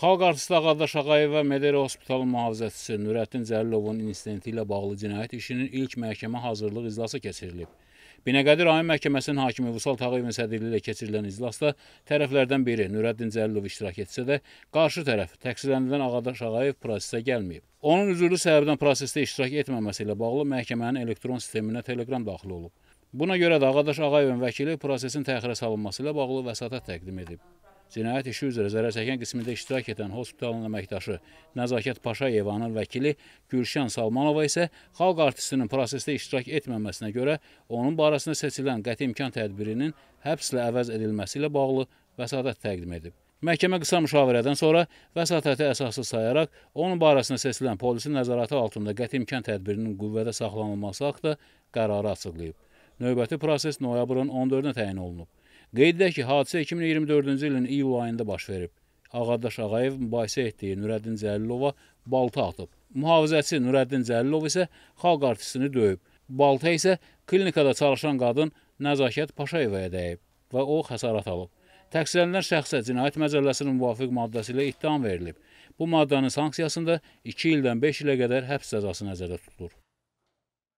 Xalq artisti Ağadaş Ağayev və Mederi Hospitalı mühafizəçisi Nürəddin Cəlilovun insidenti ilə bağlı cinayət işinin ilk məhkəmə hazırlıq iclası keçirilib. Binəqədi rayon məhkəməsinin hakimi Vüsal Tağıyevin sədrliyi ilə keçirilən iclasda tərəflərdən biri Nürəddin Cəlilov iştirak etsə də, qarşı tərəf təqsirlənilən Ağadaş Ağayev prosesə gəlməyib. Onun üzrlü səbəbdən prosesdə iştirak etməməsi ilə bağlı məhkəmənin elektron sisteminə telegram daxil olub. Buna görə də Ağadaş Ağayevin vəkili prosesin təxirə salınması ilə bağlı vəsatət təqdim edib. Cinayət işi üzrə zərərçəkən qismində iştirak edən hospitalın əməkdaşı Nəzakət Paşayevanın vəkili Gülşən Salmanova isə xalq artistinin prosesdə iştirak etməməsinə görə onun barəsində seçilən qəti imkan tədbirinin həbslə əvəz edilməsi ilə bağlı vəsadət təqdim edib. Məhkəmə qısa müşavirədən sonra vəsatəti əsasız sayaraq onun barəsində seçilən polisin nəzarəti altında qəti imkan tədbirinin qüvvədə saxlanılması haqda qərarı açıqlayıb. Növbəti proses noyabrın 14-nə təyin olunub. Qeyd edək ki, hadisə 2024-cü ilin iyul ayında baş verib. Ağadaş Ağayev mübahisə etdiyi Nürəddin Cəlilova balta atıb. Mühafizəçi Nürəddin Cəlilov isə xalq artistini döyüb. Balta isə klinikada çalışan qadın Nəzakət Paşayevaya dəyib və o xəsarət alıb. Təqsirlənilən şəxsə Cinayət Məcəlləsinin müvafiq maddəsi ilə ittiham verilib. Bu maddənin sanksiyasında 2 ildən 5 ilə qədər həbs cəzası nəzərdə tutulur.